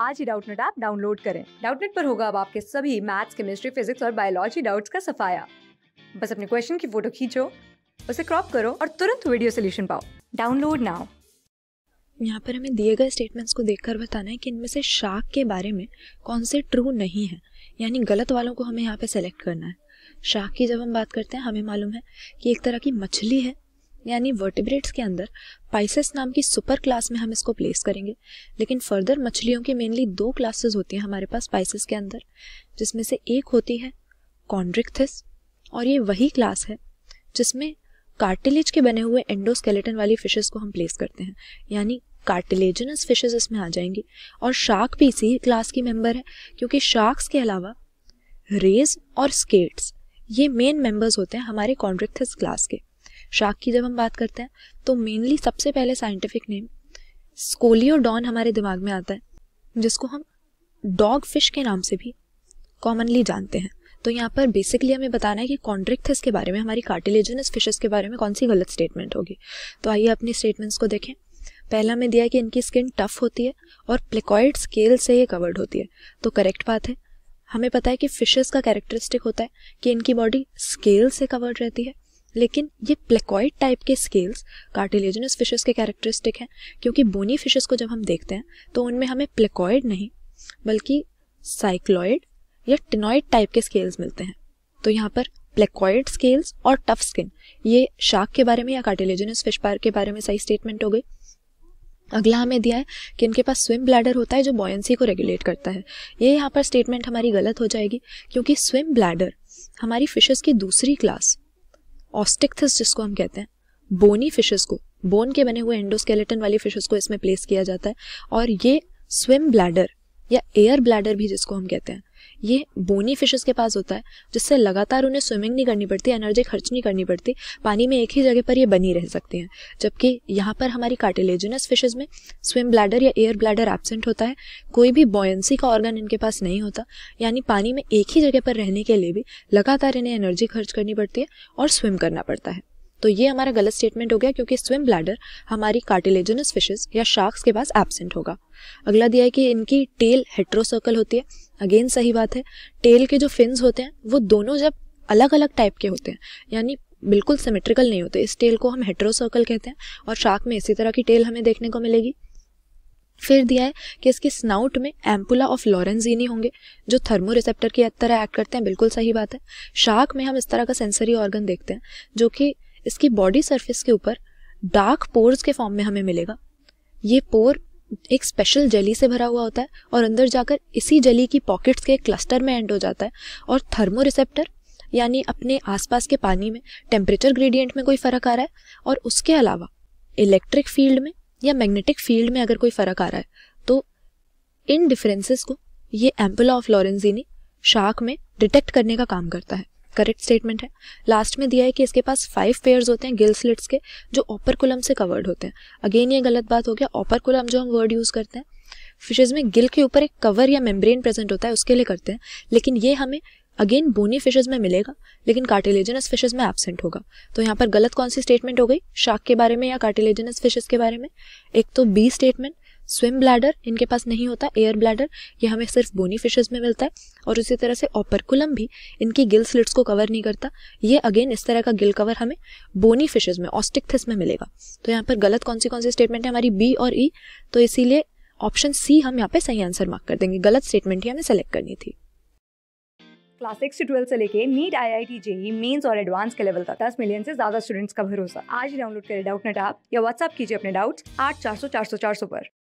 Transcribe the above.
आज ही Doubtnut app download करें डाउटनेट पर होगा अब आपके सभी मैथ्स केमिस्ट्री फिजिक्स और बायोलॉजी डाउट्स का सफाया बस अपने क्वेश्चन की फोटो खींचो उसे क्रॉप करो और तुरंत वीडियो सोल्यूशन पाओ डाउनलोड नाउ यहाँ पर हमें दिए गए स्टेटमेंट्स को देखकर बताना है कि इनमें से शार्क के बारे में कौन से ट्रू नहीं है यानी गलत वालों को हमें यहाँ पे सेलेक्ट करना है शार्क की जब हम बात करते हैं हमें मालूम है कि एक तरह की मछली है यानी वर्टिब्रेट्स के अंदर पाइसेस नाम की सुपर क्लास में हम इसको प्लेस करेंगे लेकिन फर्दर मछलियों की मेनली दो क्लासेस होती हैं हमारे पास पाइसेस के अंदर जिसमें से एक होती है कॉन्ड्रिक्थिस और ये वही क्लास है जिसमें कार्टिलेज के बने हुए एंडोस्केलेटन वाली फिशेस को हम प्लेस करते हैं यानी कार्टिलेजनस फिशेस इसमें आ जाएंगी और शार्क भी इसी क्लास की मेंबर है क्योंकि शार्क्स के अलावा रेज और स्केट्स ये मेन मेंबर्स होते हैं हमारे कॉन्ड्रिक्थिस क्लास के शार्क की जब हम बात करते हैं तो मेनली सबसे पहले साइंटिफिक नेम स्कोलियोडॉन हमारे दिमाग में आता है जिसको हम डॉग फिश के नाम से भी कॉमनली जानते हैं तो यहाँ पर बेसिकली हमें बताना है कि कॉन्ट्रिक्थिस के बारे में हमारी कार्टिलेजनस फिशेस के बारे में कौन सी गलत स्टेटमेंट होगी तो आइए अपनी स्टेटमेंट्स को देखें पहला में दिया कि इनकी स्किन टफ होती है और प्लिकॉइड स्केल से ये कवर्ड होती है तो करेक्ट बात है हमें पता है कि फिशेस का कैरेक्टरिस्टिक होता है कि इनकी बॉडी स्केल से कवर्ड रहती है लेकिन ये प्लेकॉइड टाइप के स्केल्स कार्टिलेजनस फिशेस के कैरेक्टरिस्टिक हैं क्योंकि बोनी फिशेस को जब हम देखते हैं तो उनमें हमें प्लेकॉइड नहीं बल्कि साइक्लॉइड या टिनॉइड टाइप के स्केल्स मिलते हैं तो यहाँ पर प्लेकॉइड स्केल्स और टफ स्किन ये शार्क के बारे में या कार्टिलेजनस फिश पार के बारे में सही स्टेटमेंट हो गई अगला हमें दिया है कि इनके पास स्विम ब्लैडर होता है जो बॉयंसी को रेगुलेट करता है ये यहाँ पर स्टेटमेंट हमारी गलत हो जाएगी क्योंकि स्विम ब्लैडर हमारी फिशेस की दूसरी क्लास ऑस्टिकथिस जिसको हम कहते हैं बोनी फिशेस को बोन के बने हुए एंडोस्केलेटन वाली फिशेस को इसमें प्लेस किया जाता है और ये स्विम ब्लैडर या एयर ब्लैडर भी जिसको हम कहते हैं ये बोनी फिशेस के पास होता है जिससे लगातार उन्हें स्विमिंग नहीं करनी पड़ती एनर्जी खर्च नहीं करनी पड़ती पानी में एक ही जगह पर ये बनी रह सकती हैं जबकि यहाँ पर हमारी कार्टिलेजिनस फिशेज में स्विम ब्लैडर या एयर ब्लैडर एबसेंट होता है कोई भी बॉयंसी का ऑर्गन इनके पास नहीं होता यानी पानी में एक ही जगह पर रहने के लिए भी लगातार इन्हें एनर्जी खर्च करनी पड़ती है और स्विम करना पड़ता है तो ये हमारा गलत स्टेटमेंट हो गया क्योंकि स्विम ब्लैडर हमारी कार्टिलेजनस फिशेस या शार्क्स के पास एबसेंट होगा अगला दिया है कि इनकी टेल हेट्रोसर्कल होती है अगेन सही बात है टेल के जो फिन्स होते हैं वो दोनों जब अलग अलग टाइप के होते हैं यानी बिल्कुल सिमेट्रिकल नहीं होते इस टेल को हम हेट्रोसर्कल कहते हैं और शार्क में इसी तरह की टेल हमें देखने को मिलेगी फिर दिया है कि इसके स्नाउट में एम्पुला ऑफ लॉरेंजीनी होंगे जो थर्मो रिसेप्टर की तरह एक्ट करते हैं बिल्कुल सही बात है शार्क में हम इस तरह का सेंसरी ऑर्गन देखते हैं जो कि इसकी बॉडी सरफेस के ऊपर डार्क पोर्स के फॉर्म में हमें मिलेगा ये पोर एक स्पेशल जली से भरा हुआ होता है और अंदर जाकर इसी जली की पॉकेट्स के क्लस्टर में एंड हो जाता है और थर्मो रिसेप्टर यानी अपने आसपास के पानी में टेम्परेचर ग्रेडियंट में कोई फ़र्क आ रहा है और उसके अलावा इलेक्ट्रिक फील्ड में या मैग्नेटिक फील्ड में अगर कोई फ़र्क आ रहा है तो इन डिफरेंसेस को ये एम्पल ऑफ लॉरेंजीनी शार्क में डिटेक्ट करने का काम करता है करेक्ट स्टेटमेंट है लास्ट में दिया है कि इसके पास फाइव पेयर्स होते हैं गिल स्लिट्स के जो ऑपर कुलम से कवर्ड होते हैं अगेन ये गलत बात हो गया ऑपरकुलम जो हम वर्ड यूज़ करते हैं फिशेज़ में गिल के ऊपर एक कवर या मेम्ब्रेन प्रेजेंट होता है उसके लिए करते हैं लेकिन ये हमें अगेन बोनी फिशेज में मिलेगा लेकिन कार्टिलेजनस फिशेज में एबसेंट होगा तो यहाँ पर गलत कौन सी स्टेटमेंट हो गई शाक के बारे में या कार्टिलेजनस फिशेज के बारे में एक तो बी स्टेटमेंट स्विम ब्लैडर इनके पास नहीं होता एयर ब्लैडर ये हमें सिर्फ बोनी फिशेज में मिलता है और उसी तरह से ऑपरकुलम भी इनकी गिल स्लिट्स को कवर नहीं करता ये अगेन इस तरह का गिल कवर हमें बोनी फिशेज में ऑस्टिकथिस में मिलेगा तो यहाँ पर गलत कौन सी कौन सी स्टेटमेंट है हमारी बी और ई e, तो इसीलिए ऑप्शन सी हम यहाँ पे सही आंसर मार्क कर देंगे गलत स्टेटमेंट ही हमें सेलेक्ट करनी थी क्लास सिक्स से से लेके NEET I I T JEE mains और एडवांस के लेवल तक दस मिलियन से ज्यादा स्टूडेंट्स का भरोसा आज डाउनलोड करें डाउट नेट आप या व्हाट्सअप कीजिए अपने डाउट्स आठ चार सौ चार सौ चार सौ पर